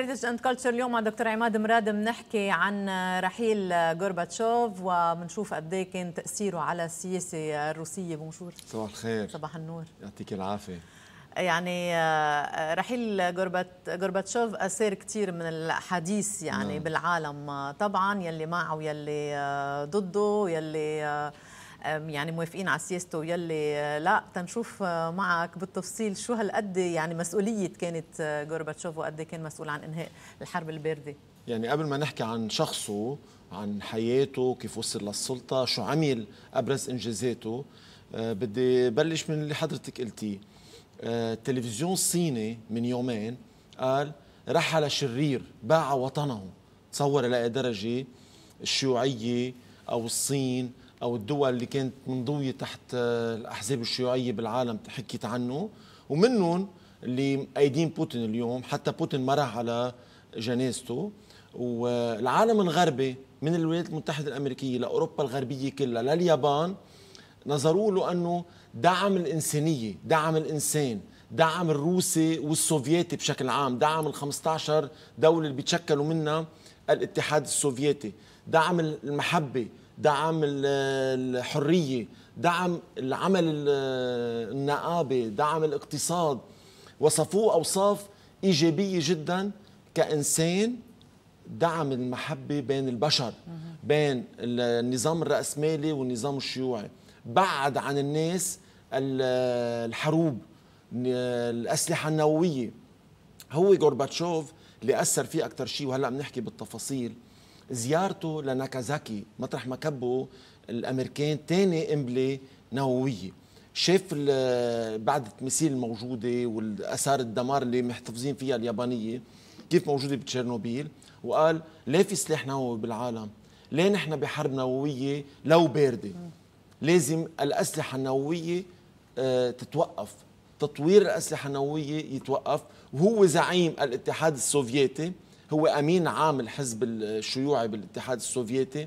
هيريتج اند كلتشر اليوم مع دكتور عماد مراد بنحكي عن رحيل غورباتشوف وبنشوف قد ايه كان تاثيره على السياسه الروسيه بونجور صباح الخير صباح النور يعطيك العافيه يعني آه، رحيل غورباتشوف اثار كثير من الحديث يعني نعم. بالعالم طبعا يلي معه يلي آه، ضده يلي آه، يعني موافقين على سياسته يلي آه، لا تنشوف آه، معك بالتفصيل شو هالقد يعني مسؤوليه كانت آه، غورباتشوف وقد كان مسؤول عن انهاء الحرب البارده يعني قبل ما نحكي عن شخصه عن حياته كيف وصل للسلطه شو عمل ابرز انجازاته بدي بلش من اللي حضرتك قلتيه تلفزيون صيني من يومين قال رحل شرير باع وطنه تصور لأي درجة الشيوعية أو الصين او الدول اللي كانت منضويه تحت الاحزاب الشيوعيه بالعالم حكيت عنه ومنهم اللي مأيدين بوتين اليوم حتى بوتين ما راح على جنازته والعالم الغربي من الولايات المتحده الامريكيه لاوروبا الغربيه كلها لليابان نظروا له انه دعم الانسانيه دعم الانسان دعم الروسي والسوفيتي بشكل عام دعم ال 15 دوله اللي بيتشكلوا منها الاتحاد السوفيتي دعم المحبه دعم الحريه دعم العمل النقابه دعم الاقتصاد وصفوه اوصاف ايجابيه جدا كانسان دعم المحبه بين البشر بين النظام الراسمالي والنظام الشيوعي بعد عن الناس الحروب الاسلحه النوويه هو غورباتشوف اللي اثر فيه اكثر شيء وهلا بنحكي بالتفاصيل زيارته لناكازاكي مطرح ما كبوا الامريكان ثاني قنبله نوويه شاف بعد التماثيل الموجوده والاثار الدمار اللي محتفظين فيها اليابانيه كيف موجوده بتشيرنوبيل وقال ليه في سلاح نووي بالعالم؟ ليه نحن بحرب نوويه لو بارده؟ لازم الاسلحه النوويه آه، تتوقف تطوير الاسلحه النوويه يتوقف وهو زعيم الاتحاد السوفيتي هو امين عام الحزب الشيوعي بالاتحاد السوفيتي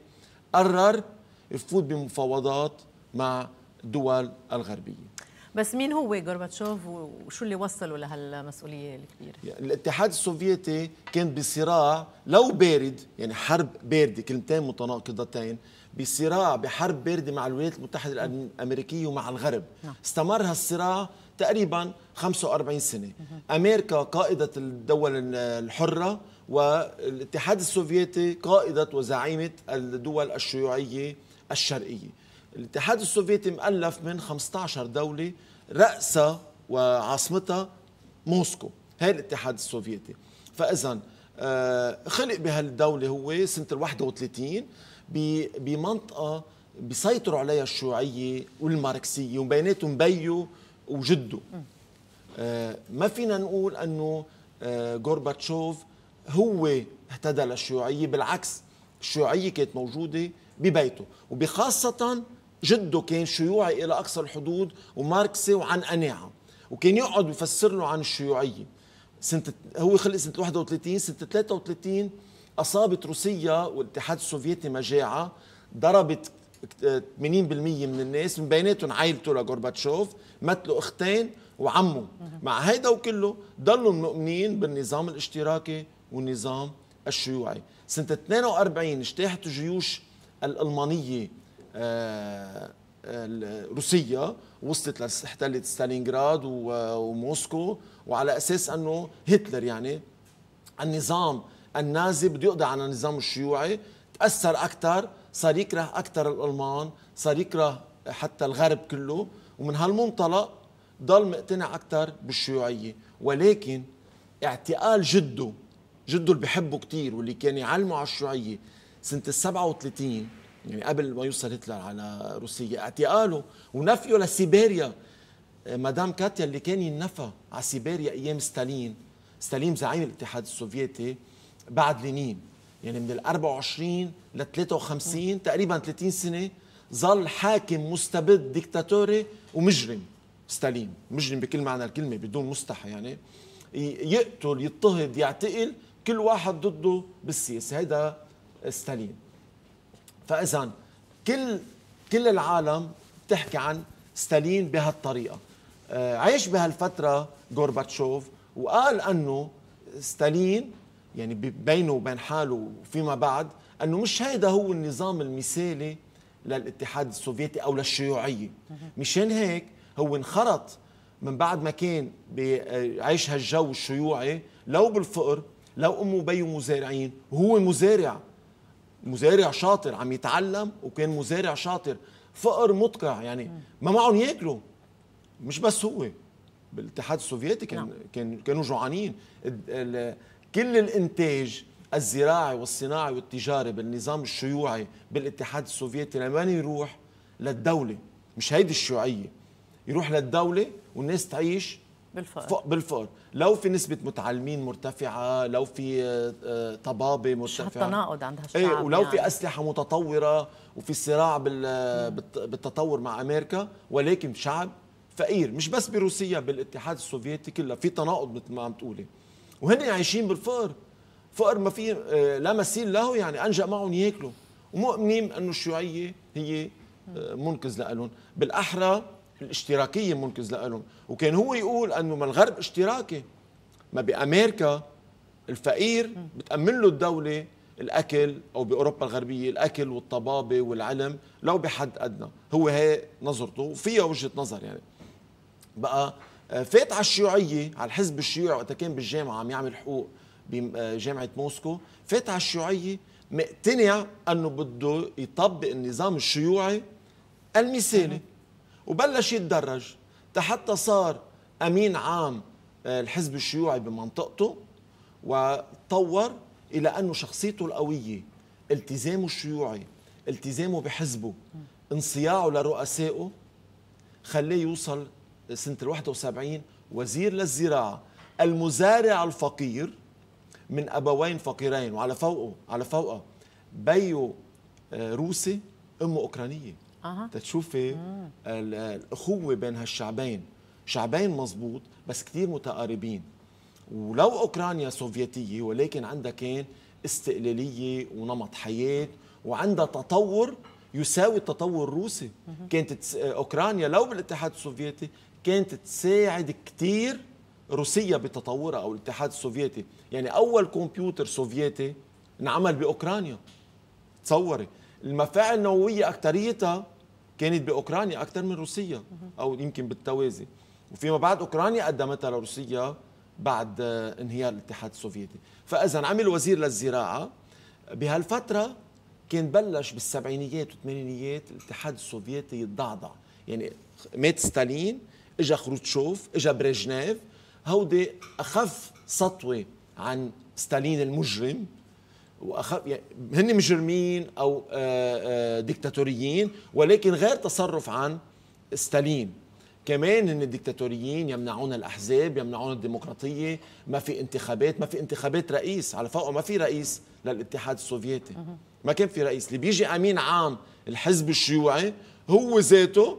قرر يفوت بمفاوضات مع الدول الغربيه بس مين هو غورباتشوف وشو اللي وصله لهالمسؤوليه الكبيره؟ يعني الاتحاد السوفيتي كان بصراع لو بارد يعني حرب بارده كلمتين متناقضتين بصراع بحرب بارده مع الولايات المتحده نعم. الامريكيه ومع الغرب نعم. استمر هالصراع تقريبا 45 سنه امريكا قائده الدول الحره والاتحاد السوفيتي قائدة وزعيمة الدول الشيوعية الشرقية الاتحاد السوفيتي مؤلف من 15 دولة رأسها وعاصمتها موسكو هي الاتحاد السوفيتي فإذا آه، خلق بهالدولة هو سنة ال 31 بمنطقة بيسيطروا عليها الشيوعية والماركسية وبيناتهم بيو وجده آه، ما فينا نقول أنه آه، غورباتشوف هو اهتدى للشيوعية بالعكس الشيوعية كانت موجودة ببيته وبخاصة جده كان شيوعي إلى أقصى الحدود وماركسي وعن قناعة وكان يقعد يفسر له عن الشيوعية سنة هو خلق سنة 31 سنة 33 أصابت روسيا والاتحاد السوفيتي مجاعة ضربت 80% من الناس من بيناتهم عائلته لغورباتشوف مثلوا اختين وعمه مع هيدا وكله ضلوا مؤمنين بالنظام الاشتراكي والنظام الشيوعي سنة 42 اجتاحت الجيوش الألمانية آه، آه، روسيا وصلت احتلت ستالينغراد وموسكو وعلى اساس انه هتلر يعني النظام النازي بده يقضي على النظام الشيوعي تاثر اكثر صار يكره اكثر الالمان صار يكره حتى الغرب كله ومن هالمنطلق ضل مقتنع اكثر بالشيوعيه ولكن اعتقال جده جده اللي بحبه كثير واللي كان يعلمه على الشيوعيه سنه ال 37 يعني قبل ما يوصل هتلر على روسيا اعتقاله ونفيه لسيبيريا آه، مدام كاتيا اللي كان ينفى على سيبيريا ايام ستالين ستالين زعيم الاتحاد السوفيتي بعد لينين يعني من ال 24 ل 53 تقريبا 30 سنه ظل حاكم مستبد ديكتاتوري ومجرم ستالين مجرم بكل معنى الكلمه بدون مستحى يعني يقتل يضطهد يعتقل كل واحد ضده بالسياسه هيدا ستالين فاذا كل كل العالم بتحكي عن ستالين بهالطريقه آه، عايش بهالفتره غورباتشوف وقال انه ستالين يعني بينه وبين حاله وفيما بعد انه مش هيدا هو النظام المثالي للاتحاد السوفيتي او للشيوعيه مشان هيك هو انخرط من بعد ما كان بعيش هالجو الشيوعي لو بالفقر لو امه وبيه مزارعين وهو مزارع مزارع شاطر عم يتعلم وكان مزارع شاطر فقر مدقع يعني ما معهم ياكلوا مش بس هو بالاتحاد السوفيتي كان نعم. كان كانوا جوعانين كل الانتاج الزراعي والصناعي والتجاري بالنظام الشيوعي بالاتحاد السوفيتي لما يروح للدوله مش هيدي الشيوعيه يروح للدوله والناس تعيش بالفقر بالفقر لو في نسبة متعلمين مرتفعة لو في آه، آه، طبابة مرتفعة تناقض عند هالشعب ايه ولو يعني. في أسلحة متطورة وفي صراع آه، بالتطور مع أمريكا ولكن شعب فقير مش بس بروسيا بالاتحاد السوفيتي كلها في تناقض مثل ما عم تقولي وهن عايشين بالفقر فقر ما في لا مثيل له يعني أنجأ معهم ياكلوا ومؤمنين أنه الشيوعية هي منقذ لهم بالأحرى الاشتراكيه منقذ لهم وكان هو يقول انه ما الغرب اشتراكي ما بامريكا الفقير بتامن له الدوله الاكل او باوروبا الغربيه الاكل والطبابه والعلم لو بحد ادنى هو هي نظرته وفيها وجهه نظر يعني بقى آه، فات على الشيوعيه على الحزب الشيوعي وقت كان بالجامعه عم يعمل حقوق بجامعه آه، موسكو فات على الشيوعيه مقتنع انه بده يطبق النظام الشيوعي المثالي وبلش يتدرج حتى صار امين عام آه، الحزب الشيوعي بمنطقته وتطور الى انه شخصيته القويه التزامه الشيوعي التزامه بحزبه انصياعه لرؤسائه خليه يوصل سنه ال 71 وزير للزراعه المزارع الفقير من ابوين فقيرين وعلى فوقه على فوقه بيو آه، روسي امه اوكرانيه أه. تشوفي إيه؟ الاخوه بين هالشعبين شعبين مضبوط بس كثير متقاربين ولو اوكرانيا سوفيتيه ولكن عندها كان استقلاليه ونمط حياه وعندها تطور يساوي التطور الروسي كانت اوكرانيا لو بالاتحاد السوفيتي كانت تساعد كثير روسيا بتطورها او الاتحاد السوفيتي يعني اول كمبيوتر سوفيتي انعمل باوكرانيا تصوري المفاعل النوويه اكثريتها كانت باوكرانيا اكثر من روسيا او يمكن بالتوازي وفيما بعد اوكرانيا قدمتها لروسيا بعد انهيار الاتحاد السوفيتي فاذا عمل وزير للزراعه بهالفتره كان بلش بالسبعينيات والثمانينيات الاتحاد السوفيتي يتضعضع يعني مات ستالين اجا خروتشوف اجا بريجنيف هودي اخف سطوه عن ستالين المجرم واخف يعني هن مجرمين او آه، آه، ديكتاتوريين ولكن غير تصرف عن ستالين كمان هن الديكتاتوريين يمنعون الاحزاب يمنعون الديمقراطيه ما في انتخابات ما في انتخابات رئيس على فوقه ما في رئيس للاتحاد السوفيتي ما كان في رئيس اللي بيجي امين عام الحزب الشيوعي هو ذاته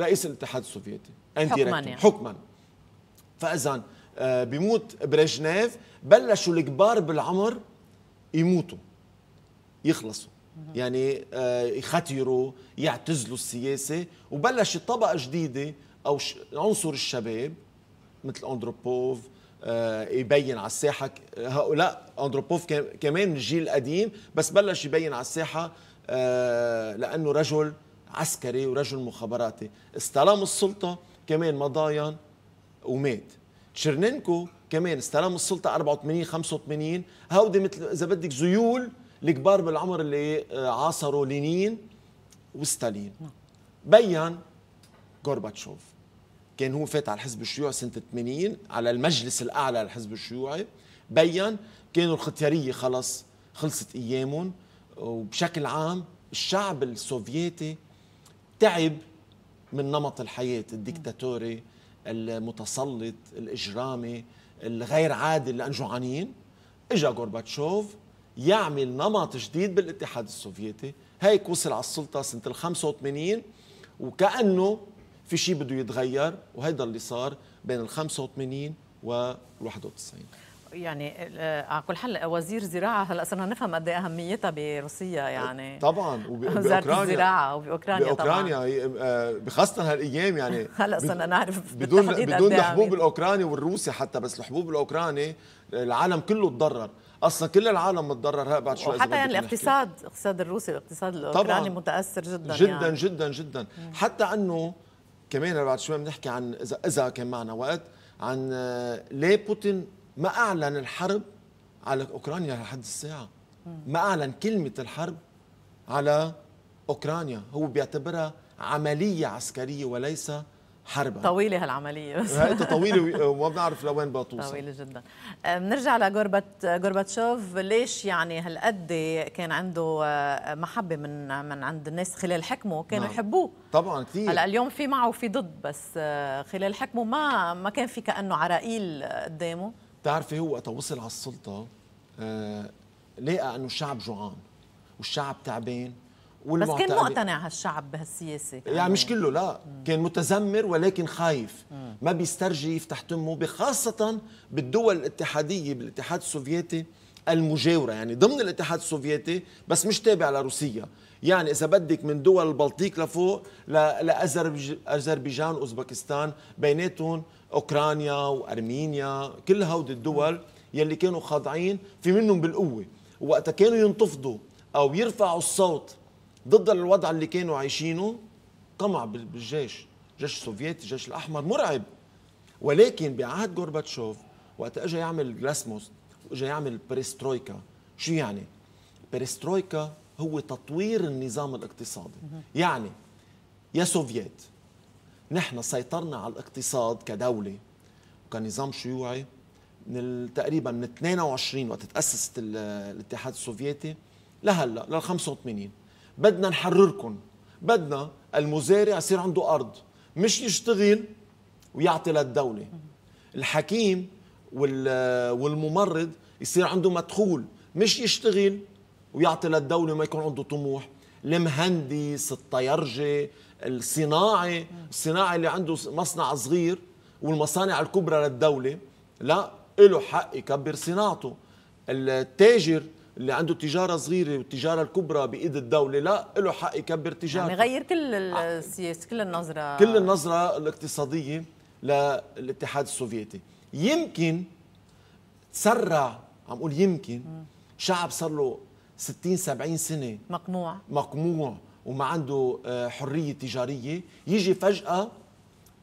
رئيس الاتحاد السوفيتي حكما يعني. حكما فاذا آه، بموت بريجنيف بلشوا الكبار بالعمر يموتوا يخلصوا يعني آه، يختيروا يعتزلوا السياسة وبلشت طبقة جديدة أو عنصر الشباب مثل أندروبوف آه، يبين على الساحة هؤلاء أندروبوف كمان من الجيل القديم بس بلش يبين على الساحة آه، لأنه رجل عسكري ورجل مخابراتي استلم السلطة كمان مضايا ومات تشرننكو كمان استلم السلطه 84 85 هودي مثل اذا بدك زيول الكبار بالعمر اللي آه، عاصروا لينين وستالين نعم. بين غورباتشوف كان هو فات على الحزب الشيوعي سنه 80 على المجلس الاعلى للحزب الشيوعي بين كانوا الختياريه خلص خلصت ايامهم وبشكل عام الشعب السوفيتي تعب من نمط الحياه الدكتاتوري نعم. المتسلط الاجرامي الغير لان جوعانين اجا غورباتشوف يعمل نمط جديد بالاتحاد السوفيتي هيك وصل على السلطه سنه ال 85 وكانه في شيء بده يتغير وهيدا اللي صار بين ال 85 و 91 يعني آه، على كل حال وزير زراعه هلا صرنا نفهم قد ايه اهميتها بروسيا يعني طبعا وزاره الزراعه وباوكرانيا باوكرانيا آه، بخاصه خاصه هالايام يعني هلا صرنا نعرف بدون بدون إيه الحبوب الاوكراني والروسي حتى بس الحبوب الاوكراني آه، العالم كله تضرر اصلا كل العالم متضرر هلا بعد شوي حتى يعني الاقتصاد الاقتصاد الروسي والاقتصاد الاوكراني متاثر جدا يعني. جدا يعني. جدا جدا مم. حتى انه كمان بعد شوي بنحكي عن اذا اذا كان معنا وقت عن ليه بوتين ما اعلن الحرب على اوكرانيا لحد الساعه ما اعلن كلمه الحرب على اوكرانيا هو بيعتبرها عمليه عسكريه وليس حربا طويله هالعمليه بس هي طويله وما بنعرف لوين بتوصل طويله جدا بنرجع لغربة غورباتشوف ليش يعني هالقد كان عنده آه، محبه من من عند الناس خلال حكمه كانوا نعم. يحبوه طبعا كثير هلا اليوم في معه وفي ضد بس آه، خلال حكمه ما ما كان في كانه عراقيل قدامه بتعرفي ايه هو وقت وصل على السلطه آه لقى انه الشعب جوعان والشعب تعبان بس كان مقتنع هالشعب بهالسياسه يعني مش كله لا مم. كان متذمر ولكن خايف مم. ما بيسترجي يفتح تمه بخاصه بالدول الاتحاديه بالاتحاد السوفيتي المجاوره يعني ضمن الاتحاد السوفيتي بس مش تابع لروسيا يعني اذا بدك من دول البلطيق لفوق لاذربيجان واوزبكستان بيناتهم اوكرانيا وارمينيا كل هودي الدول يلي كانوا خاضعين في منهم بالقوه وقتها كانوا ينتفضوا او يرفعوا الصوت ضد الوضع اللي كانوا عايشينه قمع بالجيش الجيش السوفيتي الجيش الاحمر مرعب ولكن بعهد غورباتشوف وقت اجى يعمل جلاسموس واجى يعمل بريسترويكا شو يعني بريسترويكا هو تطوير النظام الاقتصادي يعني يا سوفيت نحن سيطرنا على الاقتصاد كدولة وكنظام شيوعي من تقريبا من 22 وقت تأسست الاتحاد السوفيتي لهلا لل 85 بدنا نحرركم بدنا المزارع يصير عنده أرض مش يشتغل ويعطي للدولة الحكيم والممرض يصير عنده مدخول مش يشتغل ويعطي للدولة ما يكون عنده طموح المهندس الطيرجي الصناعي الصناعي اللي عنده مصنع صغير والمصانع الكبرى للدولة لا له حق يكبر صناعته التاجر اللي عنده تجارة صغيرة والتجارة الكبرى بإيد الدولة لا له حق يكبر يعني تجارته يعني غير كل آه. السياسة كل النظرة كل النظرة الاقتصادية للاتحاد السوفيتي يمكن تسرع عم أقول يمكن شعب صار له 60 70 سنه مقموع مقموع وما عنده آه، حريه تجاريه يجي فجاه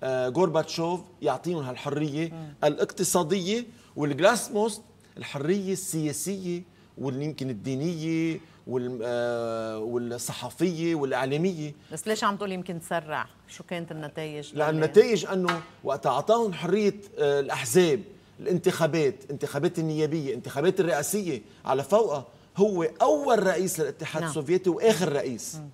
آه، غورباتشوف يعطيهم هالحريه الاقتصاديه والجلاسموس الحريه السياسيه واللي يمكن الدينيه آه، والصحفيه والاعلاميه بس ليش عم تقول يمكن تسرع؟ شو كانت النتائج؟ لان النتائج انه وقت اعطاهم حريه الاحزاب الانتخابات، انتخابات النيابيه، انتخابات الرئاسيه على فوقها هو أول رئيس للاتحاد نعم. السوفيتي وآخر رئيس م.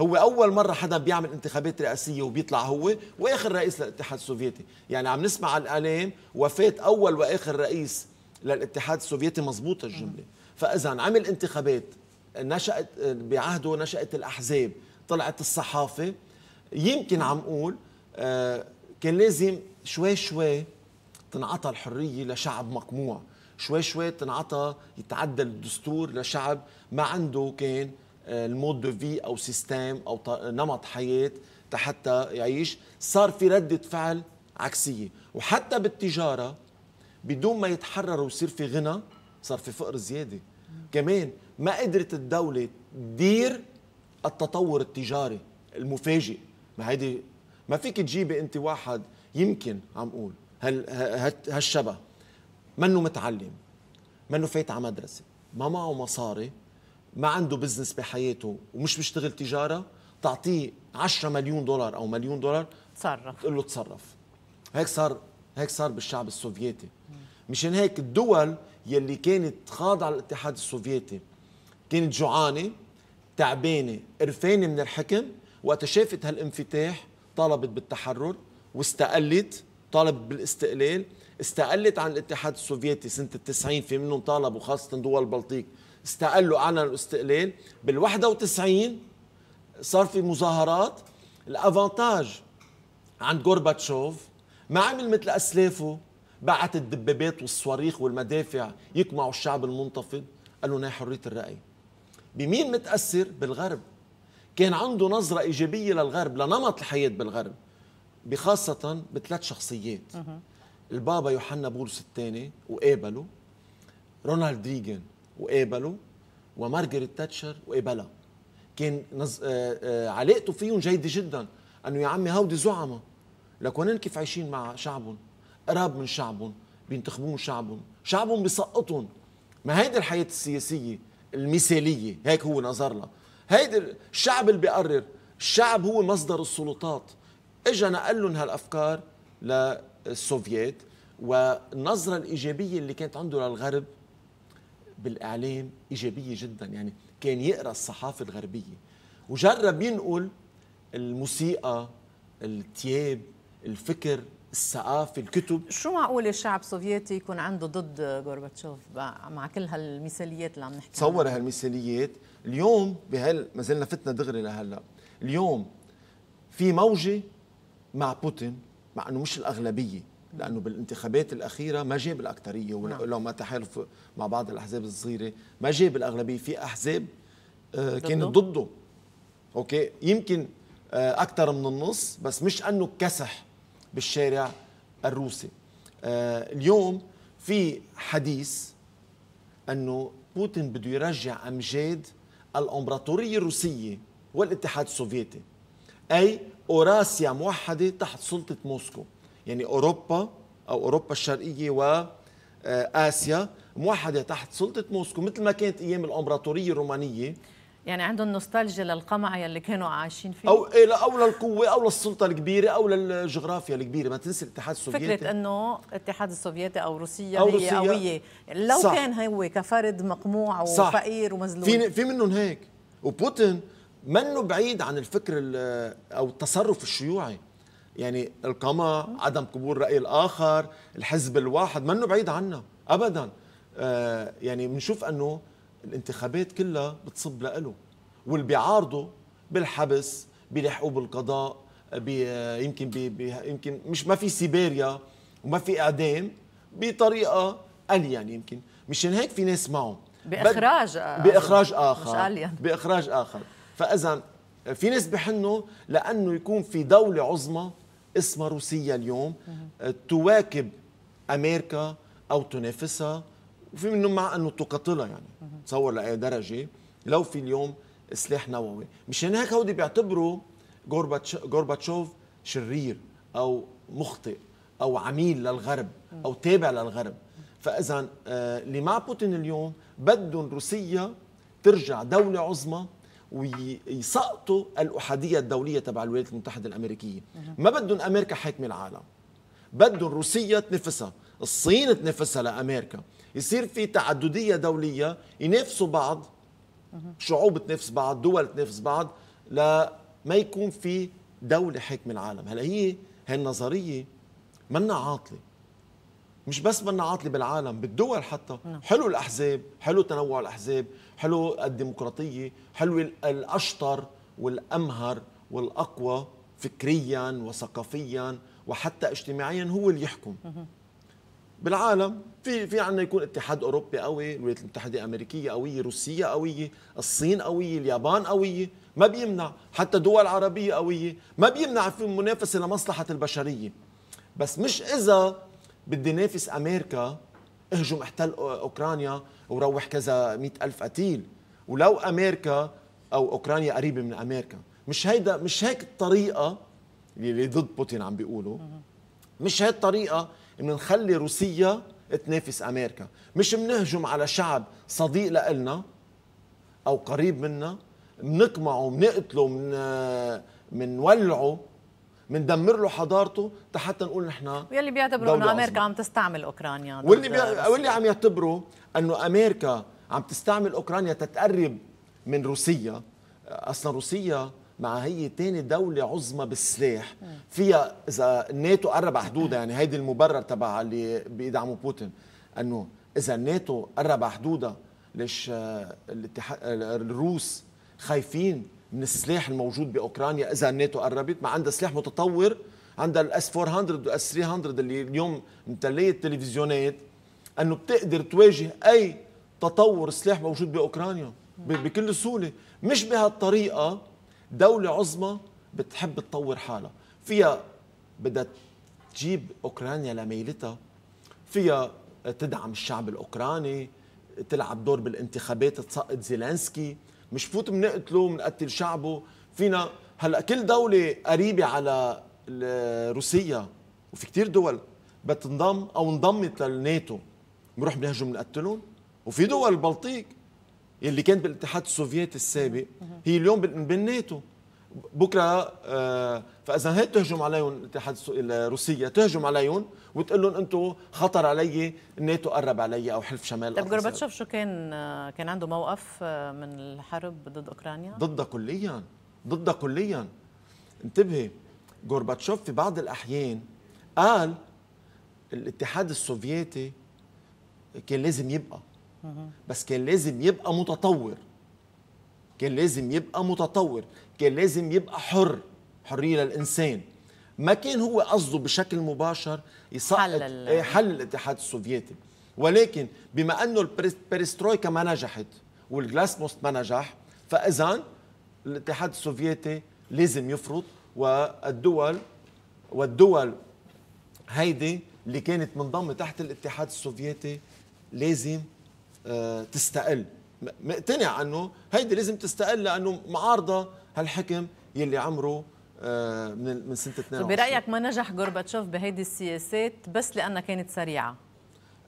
هو أول مرة حدا بيعمل انتخابات رئاسية وبيطلع هو وآخر رئيس للاتحاد السوفيتي يعني عم نسمع على الإعلام وفاة أول وآخر رئيس للاتحاد السوفيتي مزبوطة الجملة فإذا عمل انتخابات نشأت بعهده نشأت الأحزاب طلعت الصحافة يمكن عم أقول آه، كان لازم شوي شوي تنعطى الحرية لشعب مقموع شوي شوي تنعطى يتعدل الدستور لشعب ما عنده كان آه، المود دو في او سيستم او نمط حياه لحتى يعيش صار في ردة فعل عكسية وحتى بالتجارة بدون ما يتحرر ويصير في غنى صار في فقر زيادة كمان ما قدرت الدولة تدير التطور التجاري المفاجئ ما هيدي ما فيك تجيبي انت واحد يمكن عم اقول هال هالشبه منه متعلم منه فايت على مدرسه ما معه مصاري ما عنده بزنس بحياته ومش بيشتغل تجاره تعطيه 10 مليون دولار او مليون دولار تصرف تقول له تصرف هيك صار هيك صار بالشعب السوفيتي مشان هيك الدول يلي كانت خاضعه للاتحاد السوفيتي كانت جوعانه تعبانه قرفانه من الحكم وقت شافت هالانفتاح طالبت بالتحرر واستقلت طالبت بالاستقلال استقلت عن الاتحاد السوفيتي سنة التسعين في منهم طالبوا خاصة دول البلطيق استقلوا أعلنوا الاستقلال بالواحدة وتسعين صار في مظاهرات الافانتاج عند غورباتشوف ما عمل مثل اسلافه بعت الدبابات والصواريخ والمدافع يقمعوا الشعب المنتفض قال ناي حريه الراي بمين متاثر بالغرب كان عنده نظره ايجابيه للغرب لنمط الحياه بالغرب بخاصه بثلاث شخصيات البابا يوحنا بولس الثاني وقابله رونالد ريغان وقابله ومارجريت تاتشر وقابلها كان نز... آآ آه، آآ آه، علاقته فيهم جيده جدا انه يا عمي هودي زعماء لك وين كيف عايشين مع شعبهم قراب من شعبهم بينتخبون شعبهم شعبهم بيسقطهم ما هيدي الحياه السياسيه المثاليه هيك هو نظر لها هيدي الشعب اللي بيقرر الشعب هو مصدر السلطات اجا نقل لهم هالافكار ل السوفييت والنظرة الإيجابية اللي كانت عنده للغرب بالإعلام إيجابية جدا يعني كان يقرأ الصحافة الغربية وجرب ينقل الموسيقى التياب الفكر الثقافة الكتب شو معقول الشعب السوفيتي يكون عنده ضد غورباتشوف مع كل هالمثاليات اللي عم نحكي تصور هالمثاليات اليوم بهال ما زلنا فتنا دغري لهلا اليوم في موجة مع بوتين مع انه مش الاغلبيه لانه بالانتخابات الاخيره ما جاب الاكثريه ولو نعم. ما تحالف مع بعض الاحزاب الصغيره ما جاب الاغلبيه في احزاب آه، كانت ضده اوكي يمكن آه، اكثر من النص بس مش انه كسح بالشارع الروسي آه، اليوم في حديث انه بوتين بده يرجع امجاد الامبراطوريه الروسيه والاتحاد السوفيتي اي اوراسيا موحده تحت سلطه موسكو يعني اوروبا او اوروبا الشرقيه واسيا آه، موحده تحت سلطه موسكو مثل ما كانت ايام الامبراطوريه الرومانيه يعني عندهم نوستالجيا للقمع يلي كانوا عايشين فيه او إيه او للقوه او للسلطه الكبيره او للجغرافيا الكبيره ما تنسى الاتحاد السوفيتي فكره انه الاتحاد السوفيتي او روسيا أو هي روسيا. قويه لو صح. كان هو كفرد مقموع وفقير ومذلول في في منهم هيك وبوتين منه بعيد عن الفكر او التصرف الشيوعي يعني القمع عدم قبول راي الاخر الحزب الواحد منه بعيد عنا ابدا آه يعني بنشوف انه الانتخابات كلها بتصب له واللي بيعارضه بالحبس بيلحقوه بالقضاء يمكن بي يمكن مش ما في سيبيريا وما في اعدام بطريقه الين يعني يمكن مشان هيك في ناس معه باخراج آخر. باخراج اخر مش باخراج اخر فاذا في ناس بحنوا لانه يكون في دوله عظمى اسمها روسيا اليوم تواكب امريكا او تنافسها وفي منهم مع انه تقاتلها يعني تصور لاي درجه لو في اليوم سلاح نووي مشان هيك هودي بيعتبروا غورباتشوف شرير او مخطئ او عميل للغرب او تابع للغرب فاذا اللي آه، مع بوتين اليوم بدهم روسيا ترجع دوله عظمى ويسقطوا الأحادية الدولية تبع الولايات المتحدة الأمريكية ما بدهم أمريكا حاكمة العالم بدهم روسيا تنافسها الصين تنافسها لأمريكا يصير في تعددية دولية ينافسوا بعض شعوب تنافس بعض دول تنافس بعض لما يكون في دولة حاكمة العالم هلا هي هالنظرية منا عاطلة مش بس بدنا عاطله بالعالم بالدول حتى نعم. حلو الاحزاب حلو تنوع الاحزاب حلو الديمقراطيه حلو الاشطر والامهر والاقوى فكريا وثقافيا وحتى اجتماعيا هو اللي يحكم بالعالم في في عندنا يكون اتحاد اوروبي قوي، الولايات المتحده الامريكيه قويه، روسيا قويه، الصين قويه، اليابان قويه، ما بيمنع حتى دول عربيه قويه، ما بيمنع في منافسه لمصلحه البشريه. بس مش اذا بدي نافس امريكا اهجم احتل اوكرانيا وروح كذا مئة ألف قتيل ولو امريكا او اوكرانيا قريبه من امريكا مش هيدا مش هيك الطريقه اللي ضد بوتين عم بيقولوا مش هي الطريقه انه نخلي روسيا تنافس امريكا مش بنهجم على شعب صديق لنا او قريب منا بنقمعه بنقتله من بنولعه آه، بندمر له حضارته حتى نقول نحن واللي بيعتبروا انه امريكا عم تستعمل اوكرانيا واللي بي... واللي عم يعتبروا انه امريكا عم تستعمل اوكرانيا تتقرب من روسيا اصلا روسيا مع هي تاني دولة عظمى بالسلاح فيها إذا الناتو قرب على حدودها يعني هيدي المبرر تبع اللي بيدعموا بوتين أنه إذا الناتو قرب على حدودها ليش الاتحاد الروس خايفين من السلاح الموجود باوكرانيا اذا الناتو قربت ما عندها سلاح متطور عندها الاس 400 والاس 300 اللي اليوم متليه التلفزيونات انه بتقدر تواجه اي تطور سلاح موجود باوكرانيا بكل سهوله مش بهالطريقه دوله عظمى بتحب تطور حالها فيها بدها تجيب اوكرانيا لميلتها فيها تدعم الشعب الاوكراني تلعب دور بالانتخابات تسقط زيلينسكي مش فوت بنقتله بنقتل شعبه فينا هلا كل دوله قريبه على روسيا وفي كتير دول بتنضم او انضمت للناتو بنروح بنهجم بنقتلهم وفي دول البلطيق اللي كانت بالاتحاد السوفيتي السابق هي اليوم بالناتو بكره آه، فاذا هي تهجم عليهم الاتحاد روسيا تهجم عليهم وتقول لهم انتم خطر علي الناتو قرب علي او حلف شمال طيب غورباتشوف شو كان كان عنده موقف آه، من الحرب ضد اوكرانيا؟ ضدها كليا ضدها كليا انتبهي غورباتشوف في بعض الاحيان قال الاتحاد السوفيتي كان لازم يبقى بس كان لازم يبقى متطور كان لازم يبقى متطور كان لازم يبقى حر حريه للانسان ما كان هو قصده بشكل مباشر يسقط حل, إيه، حل الاتحاد السوفيتي ولكن بما انه البريسترويكا ما نجحت والجلاسموست ما نجح فاذا الاتحاد السوفيتي لازم يفرض والدول والدول هيدي اللي كانت منضمه تحت الاتحاد السوفيتي لازم آه، تستقل مقتنع انه هيدي لازم تستقل لانه معارضه هالحكم يلي عمره آه، من من سنه 22 برايك ما نجح غورباتشوف بهيدي السياسات بس لانها كانت سريعه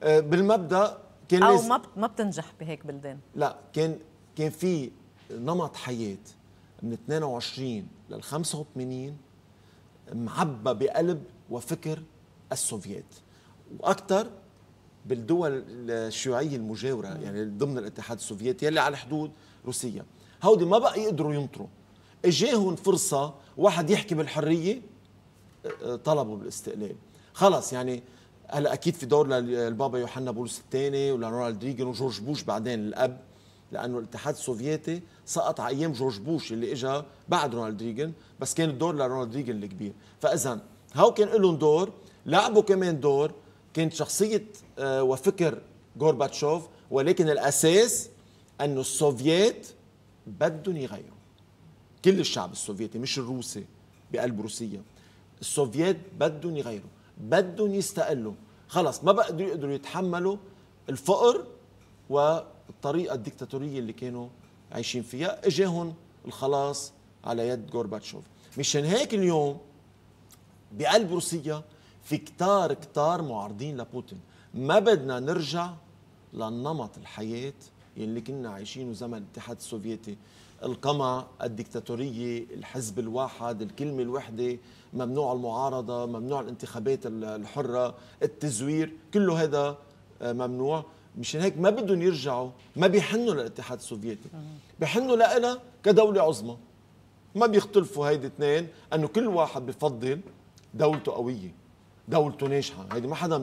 آه، بالمبدا كان او ما ما بتنجح بهيك بلدان لا كان كان في نمط حياه من 22 لل 85 معبى بقلب وفكر السوفييت واكثر بالدول الشيوعيه المجاوره يعني ضمن الاتحاد السوفيتي يلي على حدود روسيا هودي ما بقى يقدروا ينطروا اجاهم فرصه واحد يحكي بالحريه آه، آه، طلبوا بالاستقلال خلص يعني هلا اكيد في دور للبابا يوحنا بولس الثاني ولرونالد ريغن وجورج بوش بعدين الاب لانه الاتحاد السوفيتي سقط على ايام جورج بوش اللي اجى بعد رونالد ريغن بس كان الدور لرونالد ريغن الكبير فاذا هاو كان لهم دور لعبوا كمان دور كانت شخصيه آه، وفكر غورباتشوف ولكن الاساس انه السوفييت بدهم يغيروا كل الشعب السوفيتي مش الروسي بقلب روسيا السوفيات بدهم يغيروا بدهم يستقلوا خلص ما بقدروا يقدروا يتحملوا الفقر والطريقه الدكتاتوريه اللي كانوا عايشين فيها اجاهم الخلاص على يد غورباتشوف مشان هيك اليوم بقلب روسيا في كتار كتار معارضين لبوتين ما بدنا نرجع لنمط الحياه اللي كنا عايشينه زمن الاتحاد السوفيتي القمع الدكتاتورية الحزب الواحد الكلمة الوحدة ممنوع المعارضة ممنوع الانتخابات الحرة التزوير كله هذا آه، ممنوع مشان هيك ما بدهم يرجعوا ما بيحنوا للاتحاد السوفيتي بيحنوا لنا كدولة عظمى ما بيختلفوا هيدي اثنين انه كل واحد بفضل دولته قوية دولته ناجحة هيدي ما حدا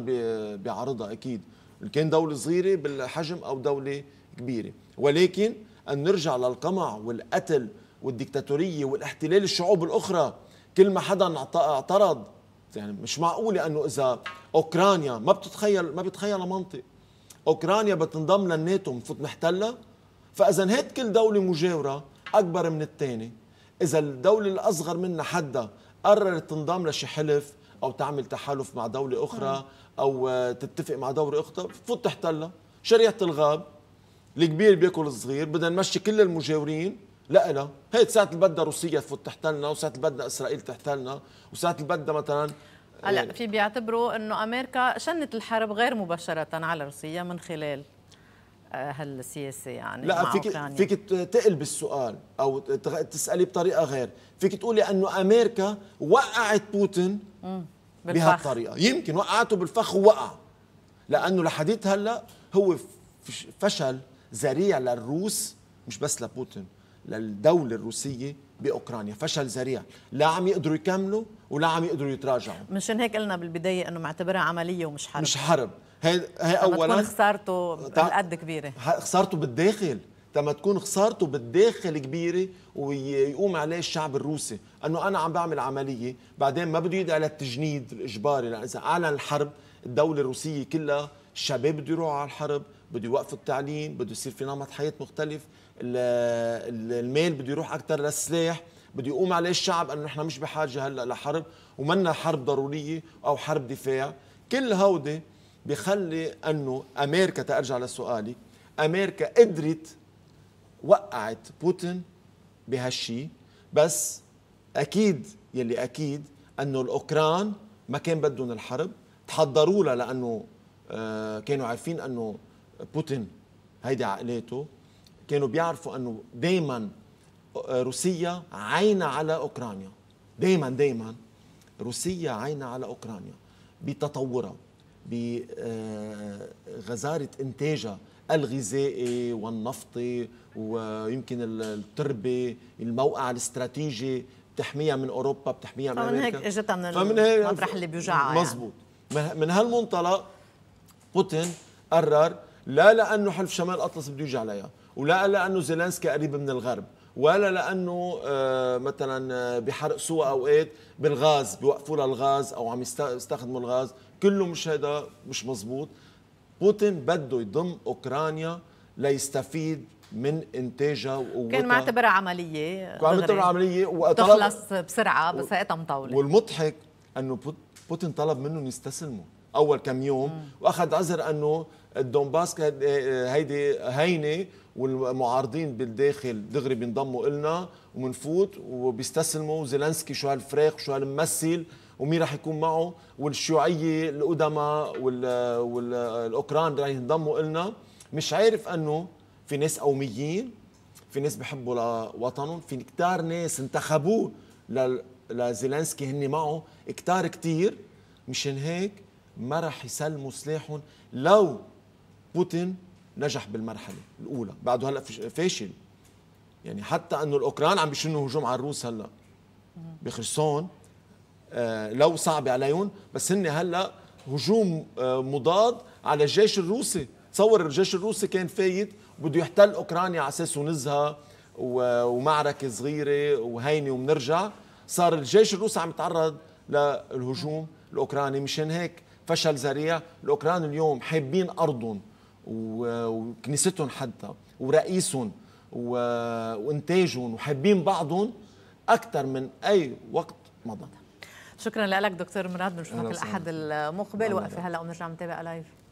بيعارضها اكيد ان كان دولة صغيرة بالحجم او دولة كبيرة ولكن أن نرجع للقمع والقتل والديكتاتورية والاحتلال الشعوب الأخرى كل ما حدا اعترض يعني مش معقولة أنه إذا أوكرانيا ما بتتخيل ما بتخيل منطق أوكرانيا بتنضم للناتو بتفوت محتلة فإذا هات كل دولة مجاورة أكبر من الثاني إذا الدولة الأصغر منها حدا قررت تنضم لشي حلف أو تعمل تحالف مع دولة أخرى نعم. أو تتفق مع دولة أخرى فوت تحتلها شريعة الغاب الكبير بياكل الصغير بدنا نمشي كل المجاورين لا لا هي ساعة اللي بدها روسيا تفوت تحتلنا وساعة اللي بدها اسرائيل تحتلنا وساعة اللي بدها مثلا آه، هلا في بيعتبروا انه امريكا شنت الحرب غير مباشرة على روسيا من خلال آه، هالسياسه يعني لا فيك فيك تقلب السؤال او تسالي بطريقه غير فيك تقولي انه امريكا وقعت بوتين بهالطريقه يمكن وقعته بالفخ ووقع لانه لحديت هلا هو فشل ذريع للروس مش بس لبوتين للدولة الروسية بأوكرانيا فشل ذريع لا عم يقدروا يكملوا ولا عم يقدروا يتراجعوا مشان هيك قلنا بالبداية أنه معتبرها عملية ومش حرب مش حرب هي, هي أولا خسارته بالقد كبيرة خسارته بالداخل لما تكون خسارته بالداخل كبيره ويقوم عليه الشعب الروسي انه انا عم بعمل عمليه بعدين ما بده يدعي على التجنيد الاجباري اذا اعلن الحرب الدوله الروسيه كلها الشباب بده يروحوا على الحرب بده يوقفوا التعليم بده يصير في نمط حياه مختلف المال بده يروح اكثر للسلاح بده يقوم عليه الشعب انه نحن مش بحاجه هلا لحرب ومنا حرب ضروريه او حرب دفاع كل هودي بخلي انه امريكا ترجع لسؤالي امريكا قدرت وقعت بوتين بهالشيء بس اكيد يلي اكيد انه الاوكران ما كان بدهم الحرب تحضروا لها لانه آه، كانوا عارفين انه بوتين هيدي عقليته كانوا بيعرفوا انه دائما آه، روسيا عينه على اوكرانيا دائما دائما روسيا عينه على اوكرانيا بتطورها بغزاره آه، انتاجها الغذائي والنفطي ويمكن التربه الموقع الاستراتيجي بتحميها من اوروبا بتحميها من آه، امريكا فمن هيك اجتها من فمن المطرح اللي بيوجعها مزبوط يعني. من هالمنطلق بوتين قرر لا لانه حلف شمال الاطلس بده يجي عليها ولا لانه زيلانسكي قريب من الغرب ولا لانه آه، مثلا آه، بحرق سوء اوقات بالغاز بيوقفوا له الغاز او عم يستخدموا الغاز كله مش هذا مش مزبوط بوتين بده يضم اوكرانيا ليستفيد من انتاجها وقوتها كان معتبرها عمليه كان معتبرها عمليه وتخلص بسرعه بس هي مطوله والمضحك انه بوتين طلب منهم يستسلموا اول كم يوم واخذ عذر انه الدونباس كان آه، آه، هيدي هينه والمعارضين بالداخل دغري بينضموا إلنا وبنفوت وبيستسلموا زيلنسكي شو هالفريخ وشو هالممثل ومين راح يكون معه والشيوعيه القدماء والاوكران راح ينضموا إلنا مش عارف انه في ناس قوميين في ناس بحبوا لوطنهم في كتار ناس انتخبوه لزيلنسكي هن معه كتار كتير مشان هيك ما راح يسلموا سلاحهم لو بوتين نجح بالمرحله الاولى بعده هلا فاشل يعني حتى انه الاوكران عم بيشنوا هجوم على الروس هلا بخرسون آه لو صعب عليهم بس هن هلا هجوم آه مضاد على الجيش الروسي تصور الجيش الروسي كان فايت بده يحتل اوكرانيا على اساس ونزها ومعركه صغيره وهينه وبنرجع صار الجيش الروسي عم يتعرض للهجوم الاوكراني مشان هيك فشل ذريع الاوكران اليوم حابين ارضهم وكنيستهم حتى ورئيسهم وانتاجهم وحابين بعضهم اكثر من اي وقت مضى شكرا لك دكتور مراد بنشوفك الاحد المقبل نعم، وقفه هلا ونرجع نتابع لايف